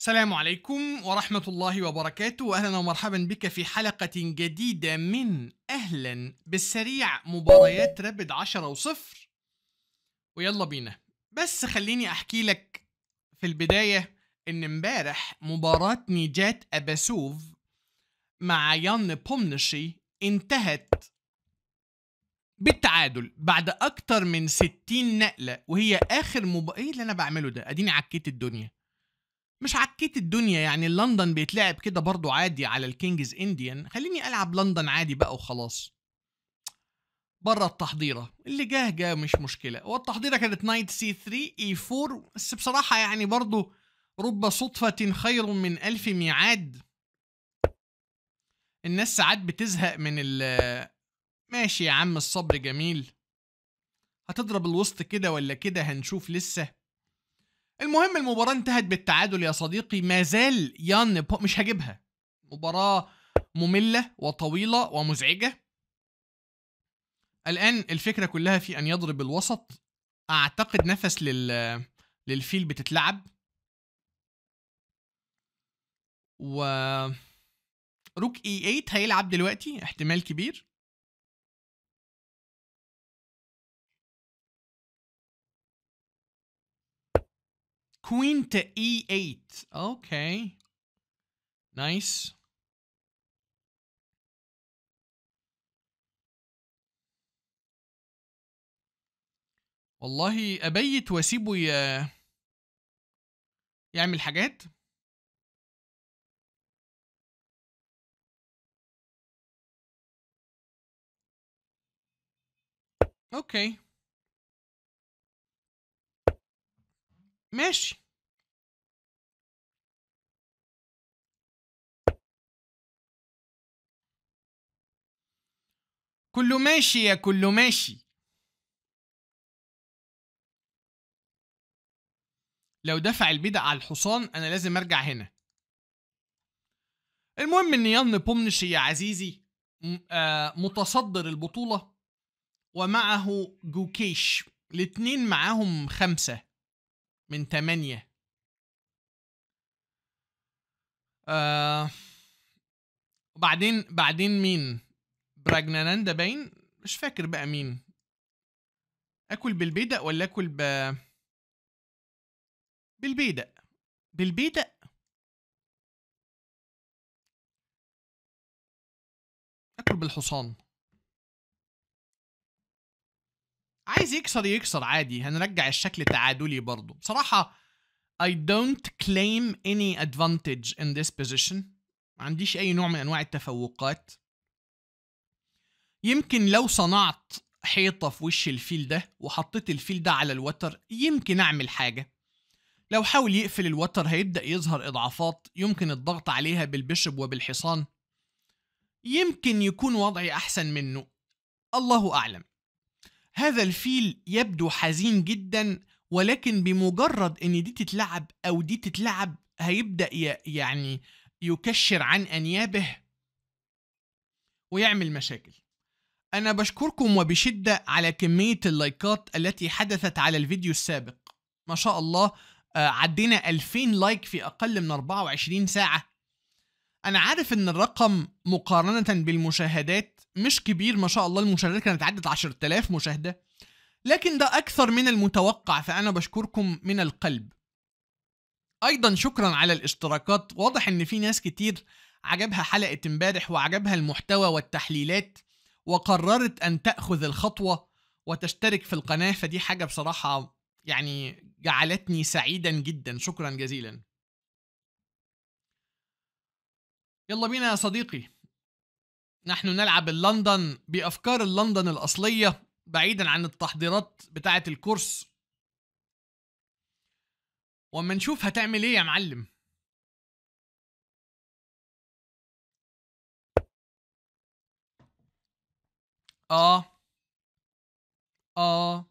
السلام عليكم ورحمة الله وبركاته وأهلا ومرحبا بك في حلقة جديدة من أهلا بالسريع مباريات رابد 10 وصفر ويلا بينا بس خليني أحكي لك في البداية إن امبارح مباراة نيجات أباسوف مع يان بومنشي انتهت بالتعادل بعد أكتر من 60 نقلة وهي آخر مباراة إيه اللي أنا بعمله ده أديني عكيت الدنيا مش عكيت الدنيا يعني لندن بيتلعب كده برضو عادي على الكينجز انديان خليني العب لندن عادي بقى وخلاص بره التحضيره اللي جاه جاه مش مشكله والتحضيره كانت نايت سي 3 اي 4 بس بصراحه يعني برضو رب صدفه خير من الف ميعاد الناس ساعات بتزهق من ال ماشي يا عم الصبر جميل هتضرب الوسط كده ولا كده هنشوف لسه المهم المباراة انتهت بالتعادل يا صديقي ما زال يان بو... مش هجيبها مباراة مملة وطويلة ومزعجة الآن الفكرة كلها في أن يضرب الوسط أعتقد نفس لل... للفيل بتتلعب و روك اي 8 هيلعب دلوقتي احتمال كبير Queen to e8. Okay. Nice. والله أبيت وأسيبه ي... يعمل حاجات اوكي ماشي كله ماشي يا كله ماشي لو دفع البيدق على الحصان انا لازم ارجع هنا المهم ان يان بومنش يا عزيزي آه، متصدر البطولة ومعه جوكيش الاتنين معاهم خمسة من 8 آه وبعدين بعدين مين براجناناندا باين مش فاكر بقى مين اكل بالبيدق ولا اكل ب بالبيدق بالبيدق اكل بالحصان عايز يكسر يكسر عادي هنرجع الشكل تعادلي برضه بصراحة I don't claim any advantage in this position ما عنديش أي نوع من أنواع التفوقات يمكن لو صنعت حيطة في وش الفيل ده وحطيت الفيل ده على الوتر يمكن أعمل حاجة لو حاول يقفل الوتر هيبدأ يظهر إضعافات يمكن الضغط عليها بالبشب وبالحصان يمكن يكون وضعي أحسن منه الله أعلم هذا الفيل يبدو حزين جدا ولكن بمجرد ان دي تتلعب او دي تتلعب هيبدا يعني يكشر عن انيابه ويعمل مشاكل انا بشكركم وبشده على كميه اللايكات التي حدثت على الفيديو السابق ما شاء الله آه، عدينا 2000 لايك في اقل من 24 ساعه انا عارف ان الرقم مقارنه بالمشاهدات مش كبير ما شاء الله المشاهدات كانت عدت 10000 مشاهده لكن ده اكثر من المتوقع فانا بشكركم من القلب ايضا شكرا على الاشتراكات واضح ان في ناس كتير عجبها حلقه امبارح وعجبها المحتوى والتحليلات وقررت ان تاخذ الخطوه وتشترك في القناه فدي حاجه بصراحه يعني جعلتني سعيدا جدا شكرا جزيلا يلا بينا يا صديقي نحن نلعب اللندن بأفكار اللندن الأصلية بعيدا عن التحضيرات بتاعة الكورس وما نشوف هتعمل ايه يا معلم اه اه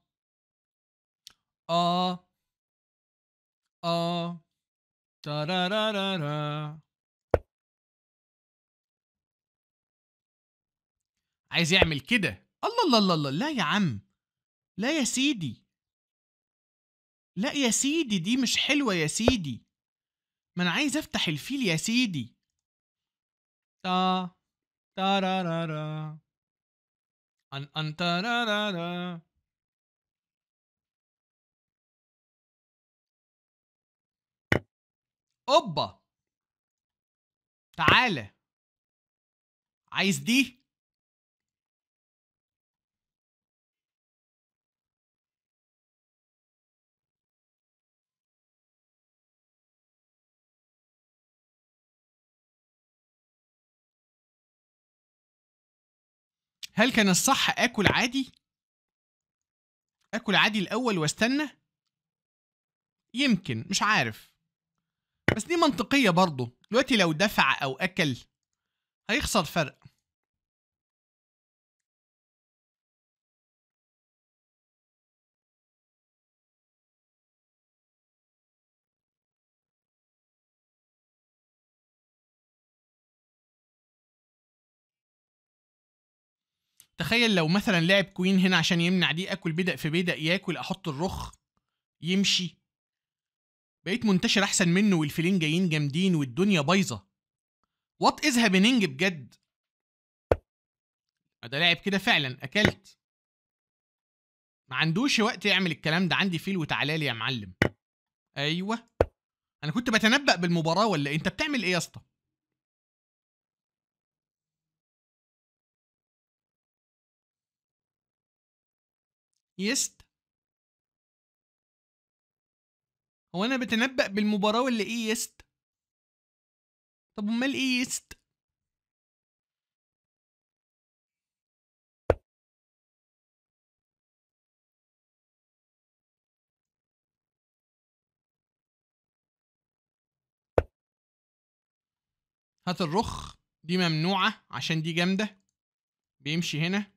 اه اه تارارارارا عايز يعمل كده الله الله الله الله لا يا عم لا يا سيدي لا يا سيدي دي مش حلوة يا سيدي ما انا عايز افتح الفيل يا سيدي تا تارارارا ان ان تارارارا اوبا تعالى عايز دي هل كان الصح اكل عادي اكل عادي الاول واستنى يمكن مش عارف بس دي منطقيه برضه دلوقتي لو دفع او اكل هيخسر فرق تخيل لو مثلا لعب كوين هنا عشان يمنع دي اكل بدأ في بدأ ياكل احط الرخ يمشي بقيت منتشر احسن منه والفيلين جايين جامدين والدنيا بايظه وات از هابينج بجد ده لاعب كده فعلا اكلت ما عندوش وقت يعمل الكلام ده عندي فيل وتعالى لي يا معلم ايوه انا كنت بتنبأ بالمباراه ولا إيه؟ انت بتعمل ايه يا اسطى يست هو انا بتنبأ بالمباراة ولا ايه يست طب امال ايه يست هات الرخ دي ممنوعة عشان دي جامدة بيمشي هنا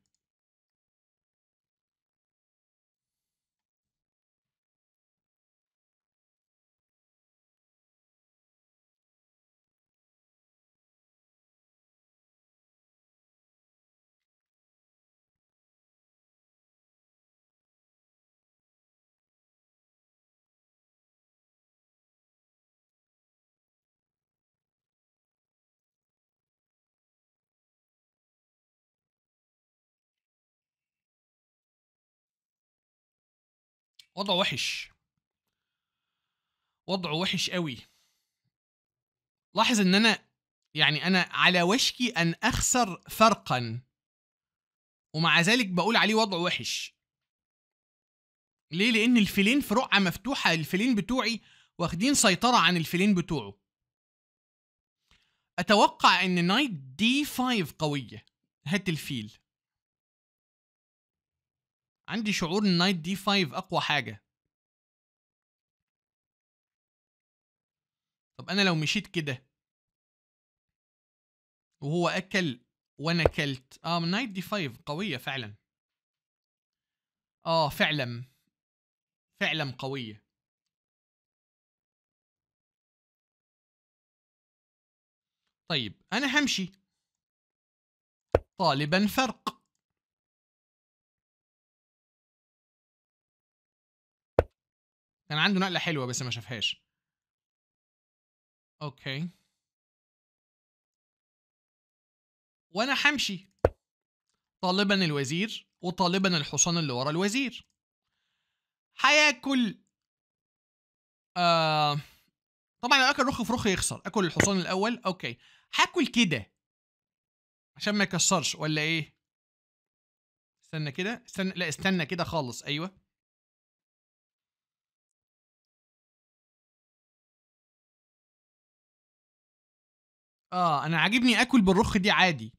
وضعه وحش وضعه وحش قوي لاحظ ان انا يعني انا على وشكي ان اخسر فرقا ومع ذلك بقول عليه وضعه وحش ليه لان الفيلين في رقعه مفتوحه الفيلين بتوعي واخدين سيطره عن الفيلين بتوعه اتوقع ان نايت دي 5 قويه هات الفيل عندي شعور ان نايت دي 5 اقوى حاجه طب انا لو مشيت كده وهو اكل وانا اكلت اه نايت دي 5 قويه فعلا اه فعلا فعلا قويه طيب انا همشي طالبا فرق كان عنده نقله حلوه بس ما شافهاش اوكي وانا همشي طالبا الوزير وطالبا الحصان اللي ورا الوزير هياكل آه... طبعا لو اكل رخ في رخ يخسر اكل الحصان الاول اوكي هاكل كده عشان ما يكسرش ولا ايه استنى كده استنى لا استنى كده خالص ايوه اه انا عاجبني اكل بالرخ دي عادي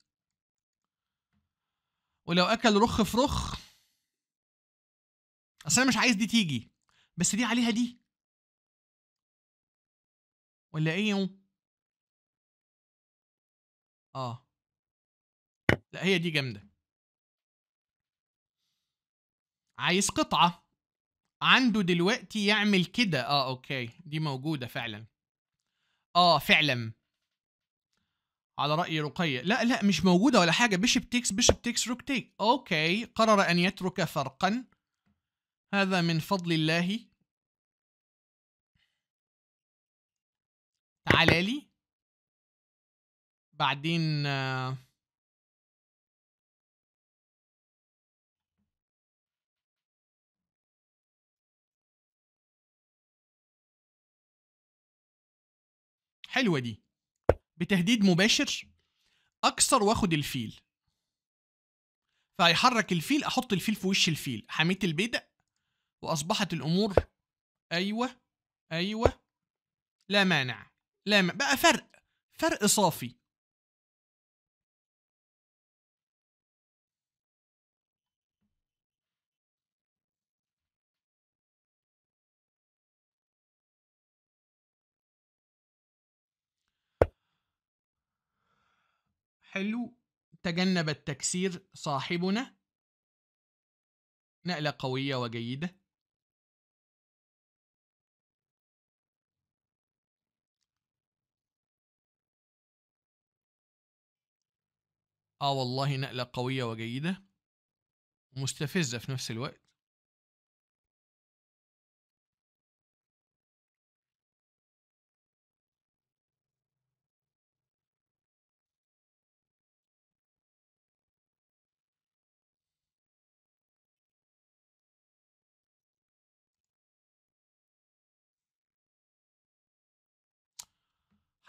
ولو اكل رخ في رخ اصل انا مش عايز دي تيجي بس دي عليها دي ولا ايه اه لا هي دي جامده عايز قطعه عنده دلوقتي يعمل كده اه اوكي دي موجوده فعلا اه فعلا على رأي رقية لا لا مش موجودة ولا حاجة بيشب تيكس بيشب تيكس روك تيك أوكي قرر أن يترك فرقا هذا من فضل الله تعال لي بعدين حلوة دي بتهديد مباشر اكسر واخد الفيل فهيحرك الفيل احط الفيل في وش الفيل حميت البيدق واصبحت الامور ايوه ايوه لا مانع لا م... بقى فرق فرق صافي حلو تجنب التكسير صاحبنا نقلة قوية وجيدة اه والله نقلة قوية وجيدة مستفزة في نفس الوقت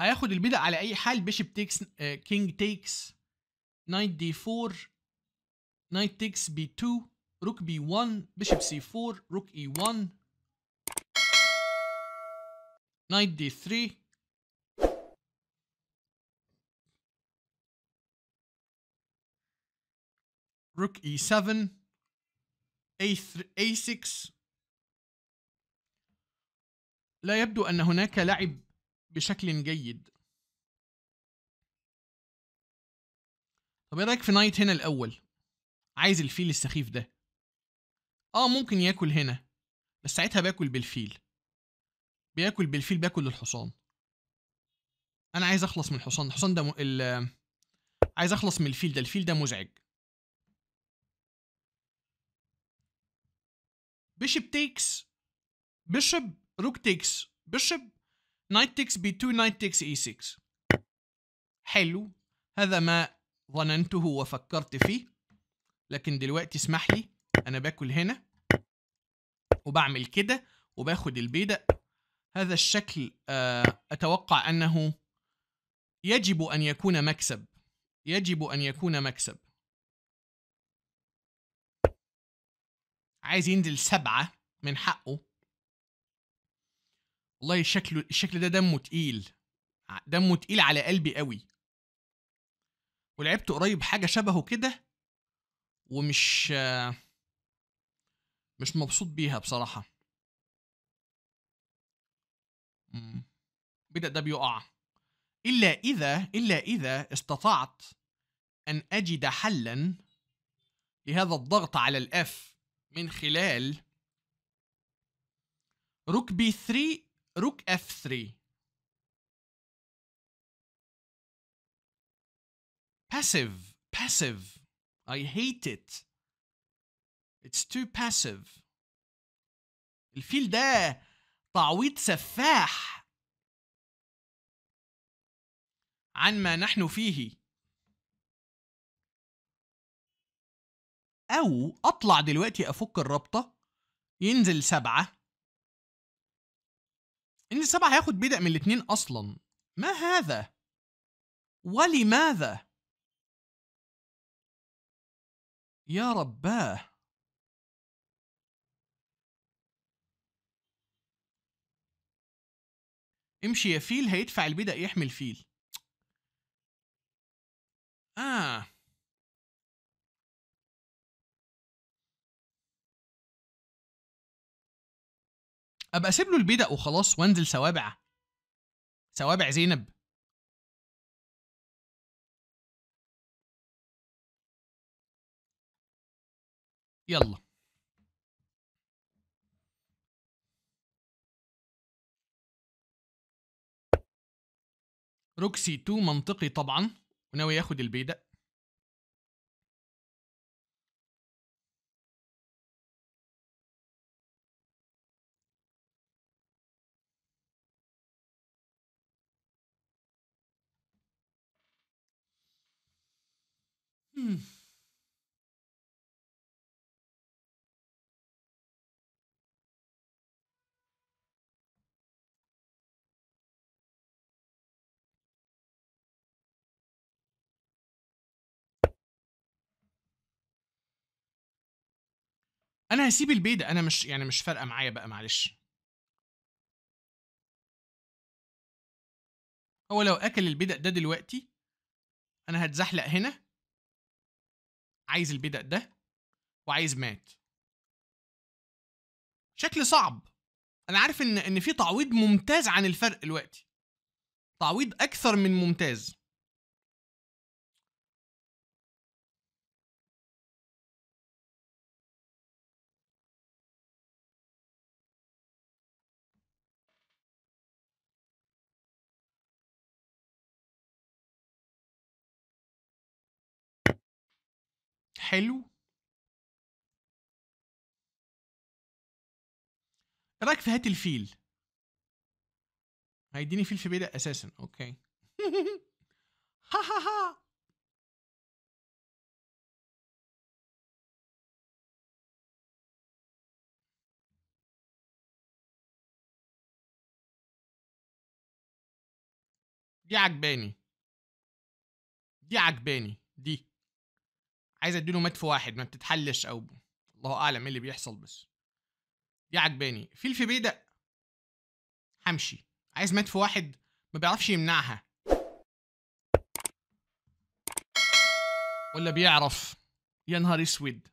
هياخد البيضة على اي حال بيشب تيكس كينج تيكس نايت دي 4 نايت تيكس بي 2 روك بي 1 بيشب سي 4 روك اي 1 نايت دي 3 روك اي 7 اي 3 a6 لا يبدو ان هناك لعب بشكل جيد طب ايه رايك في نايت هنا الاول عايز الفيل السخيف ده اه ممكن ياكل هنا بس ساعتها باكل بالفيل بياكل بالفيل باكل الحصان انا عايز اخلص من الحصان الحصان ده م... ال... عايز اخلص من الفيل ده الفيل ده مزعج بيشب تيكس بيشب روك تيكس بيشب نايت تكس b2 نايت تكس e6 حلو هذا ما ظننته وفكرت فيه لكن دلوقتي اسمح لي انا باكل هنا وبعمل كده وباخد البيدق هذا الشكل آه، اتوقع انه يجب ان يكون مكسب يجب ان يكون مكسب عايز ينزل سبعة من حقه والله شكله الشكل ده دمه تقيل دمه تقيل على قلبي قوي ولعبت قريب حاجه شبهه كده ومش مش مبسوط بيها بصراحه بدا ده بيقع الا اذا الا اذا استطعت ان اجد حلا لهذا الضغط على الاف من خلال ركبي 3 روك اف 3 passive passive I hate it it's too passive الفيل ده تعويض سفاح عن ما نحن فيه او اطلع دلوقتي افك الرابطه ينزل سبعه ان السبع هياخد بدأ من الاتنين اصلا ما هذا ولماذا يا رباه امشي يا فيل هيدفع البدأ يحمل فيل آه ابقى اسيب له البيدق وخلاص وانزل سوابع سوابع زينب يلا روكسي 2 منطقي طبعا وناوي ياخد البيدق انا هسيب البيض انا مش يعني مش فارقه معايا بقى معلش هو لو اكل البيض ده دلوقتي انا هتزحلق هنا عايز البدأ ده وعايز مات شكل صعب انا عارف ان ان في تعويض ممتاز عن الفرق دلوقتي تعويض اكثر من ممتاز حلو إيه رايك في هات الفيل هيديني فيل في بيدق اساسا اوكي ها ها ها دي عجباني دي عجباني دي عايز اديله مدف واحد ما بتتحلش او الله اعلم ايه اللي بيحصل بس دي عجباني فلفل بيدق همشي عايز مدف واحد ما بيعرفش يمنعها ولا بيعرف يا نهار اسود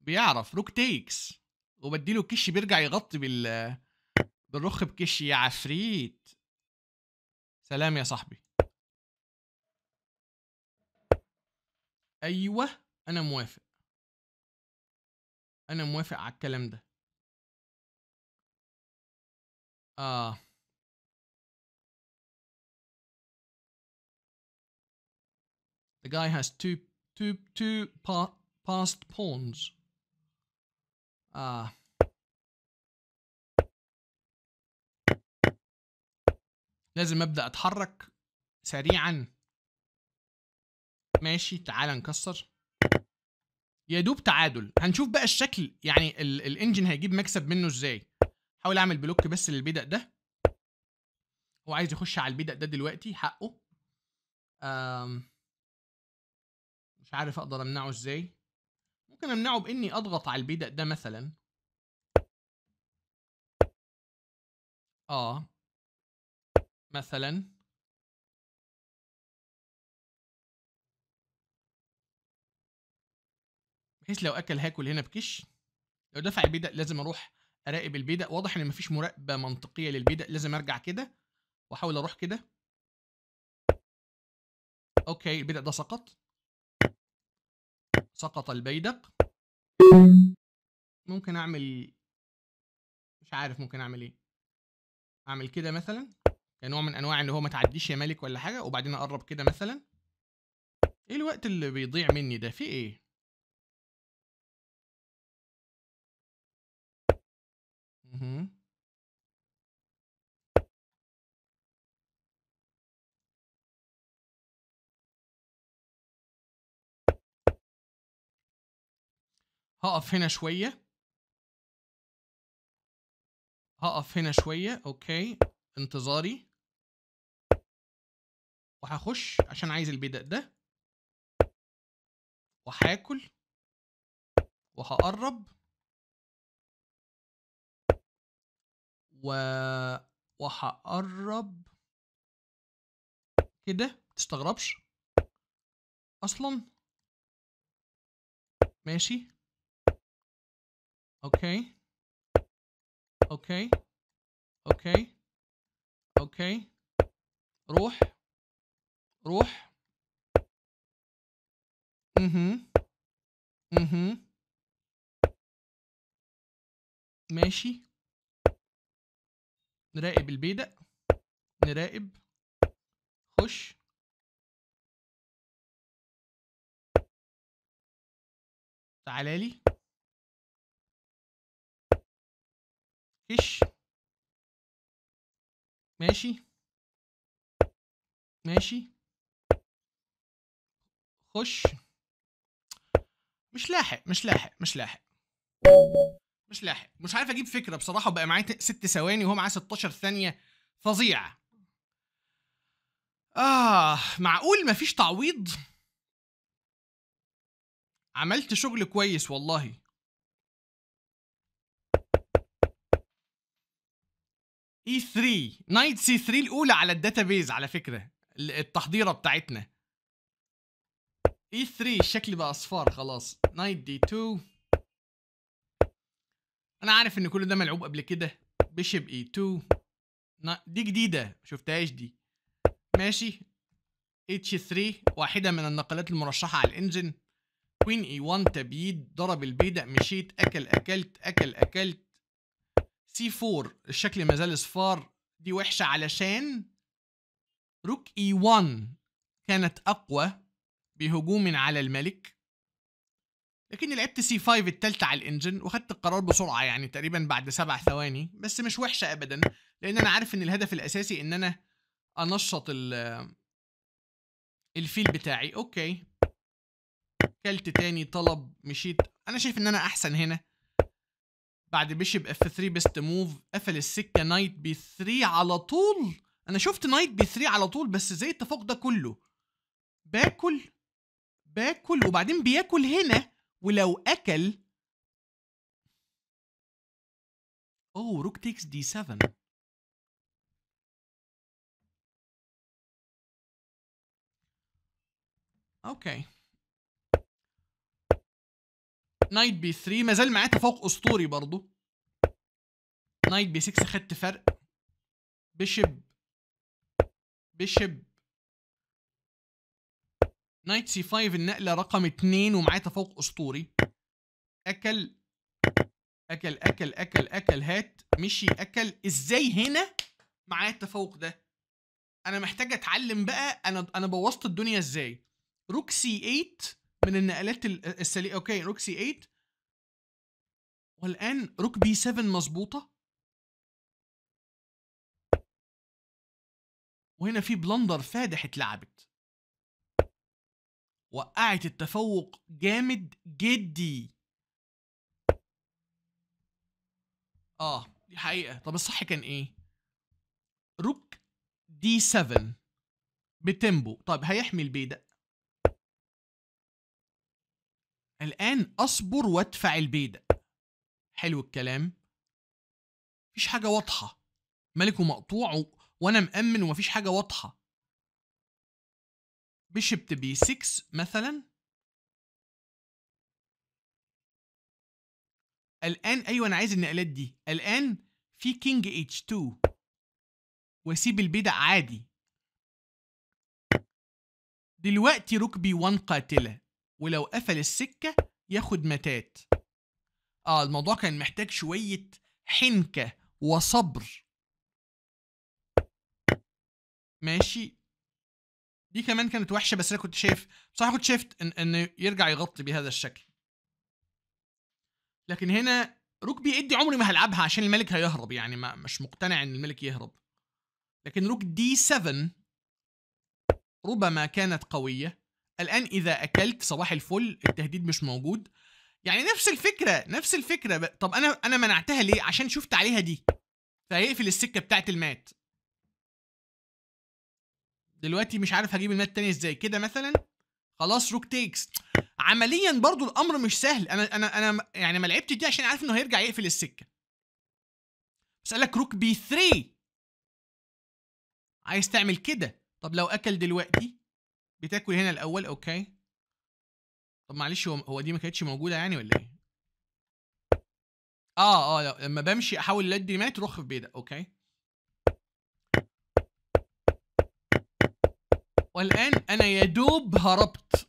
بيعرف روك تيكس وبديله كش بيرجع يغطي بال بالرخ بكش يا عفريت سلام يا صاحبي ايوه انا موافق انا موافق على الكلام ده اه The guy has two two two pa past pawns. Ah. لازم ابدا اتحرك سريعا ماشي تعالى نكسر يا دوب تعادل هنشوف بقى الشكل يعني الانجن هيجيب مكسب منه ازاي حاول اعمل بلوك بس للبيدق ده هو عايز يخش على البيدق ده دلوقتي حقه أم مش عارف اقدر امنعه ازاي ممكن امنعه باني اضغط على البيدق ده مثلا اه مثلا بحيث لو اكل هاكل هنا بكش لو دفع البيدق لازم اروح اراقب البيدق واضح ان مفيش مراقبه منطقيه للبيدق لازم ارجع كده واحاول اروح كده اوكي البيدق ده سقط سقط البيدق ممكن اعمل مش عارف ممكن اعمل ايه اعمل كده مثلا كنوع من انواع ان هو ما تعديش يا ملك ولا حاجه وبعدين اقرب كده مثلا ايه الوقت اللي بيضيع مني ده في ايه هقف هنا شوية هقف هنا شوية اوكي انتظاري وهخش عشان عايز البدق ده وهاكل وهقرب و... وهقرب كده متستغربش اصلا ماشي اوكي اوكي اوكي اوكي روح روح اها اها ماشي نراقب البيدق نراقب خش تعالى لي كش ماشي ماشي خش مش لاحق مش لاحق مش لاحق مش لاحق مش عارف اجيب فكره بصراحه وبقى معايا ست ثواني وهو معاه 16 ثانيه فظيعه اه معقول مفيش تعويض عملت شغل كويس والله اي 3 نايت سي 3 الاولى على الداتابيز على فكره التحضيره بتاعتنا اي e 3 الشكل بقى اصفار خلاص نايت دي 2 انا عارف ان كل ده ملعوب قبل كده بيشب اي 2 دي جديده شفتهاش دي ماشي اتش 3 واحده من النقلات المرشحه على الانجن كوين اي 1 تبييد ضرب البيدق مشيت اكل اكلت اكل اكلت سي 4 الشكل ما زال صفار دي وحشه علشان روك اي 1 كانت اقوى بهجوم على الملك لكني لعبت سي 5 التالتة على الانجن وخدت القرار بسرعة يعني تقريبا بعد سبع ثواني بس مش وحشة ابدا لان انا عارف ان الهدف الاساسي ان انا انشط الفيل بتاعي اوكي كلت تاني طلب مشيت انا شايف ان انا احسن هنا بعد بيشب اف 3 بيست موف قفل السكه نايت بي 3 على طول انا شفت نايت بي 3 على طول بس زي التفوق ده كله باكل باكل وبعدين بياكل هنا ولو اكل اوه روك تيكس دي 7 اوكي نايت بي 3 ما زال معاه تفوق اسطوري برضه نايت بي 6 خدت فرق بشب بشب نايت سي 5 النقله رقم 2 ومعاه تفوق اسطوري اكل اكل اكل اكل اكل هات مشي اكل ازاي هنا معاه التفوق ده انا محتاج اتعلم بقى انا انا بوظت الدنيا ازاي روكسي 8 من النقلات السليمه اوكي روكسي 8 والان روك بي 7 مظبوطه وهنا في بلندر فادح اتلعبت وقعت التفوق جامد جدي اه دي حقيقة طب الصح كان ايه روك دي 7 بتمبو طب هيحمي البيدق الآن أصبر وادفع البيدق حلو الكلام مفيش حاجة واضحة ملكه مقطوع وأنا مأمن ومفيش حاجة واضحة بشبت تبي 6 مثلا الآن أيوة أنا عايز النقلات دي الآن في كينج اتش 2 وأسيب البيدق عادي دلوقتي ركبي 1 قاتلة ولو قفل السكة ياخد متات آه الموضوع كان محتاج شوية حنكة وصبر ماشي دي كمان كانت وحشه بس انا كنت شايف بصراحه كنت شايف ان ان يرجع يغطي بهذا الشكل لكن هنا روك ادي عمري ما هلعبها عشان الملك هيهرب يعني ما مش مقتنع ان الملك يهرب لكن روك دي 7 ربما كانت قويه الان اذا اكلت صباح الفل التهديد مش موجود يعني نفس الفكره نفس الفكره طب انا انا منعتها ليه عشان شفت عليها دي فهيقفل السكه بتاعت المات دلوقتي مش عارف هجيب المات تاني ازاي كده مثلا خلاص روك تيكس عمليا برضو الامر مش سهل انا انا انا يعني ما لعبتش دي عشان عارف انه هيرجع يقفل السكه بسالك روك بي 3 عايز تعمل كده طب لو اكل دلوقتي بتاكل هنا الاول اوكي طب معلش هو هو دي ما كانتش موجوده يعني ولا ايه اه اه لما بمشي احاول لدي دي مات روح في بيضه اوكي والآن أنا يا دوب هربت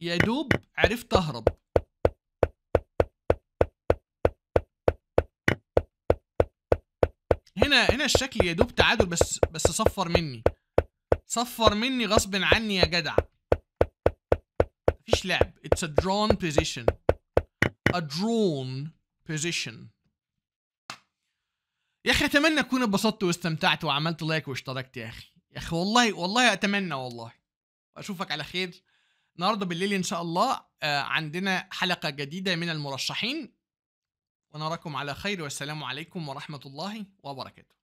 يا دوب عرفت أهرب هنا هنا الشكل يا دوب تعادل بس بس صفر مني صفر مني غصب عني يا جدع مفيش لعب it's a drawn position a drawn position يا اخي اتمنى اكون اتبسطت واستمتعت وعملت لايك واشتركت يا اخي يا اخي والله والله اتمنى والله اشوفك على خير النهارده بالليل ان شاء الله آه، عندنا حلقه جديده من المرشحين ونراكم على خير والسلام عليكم ورحمه الله وبركاته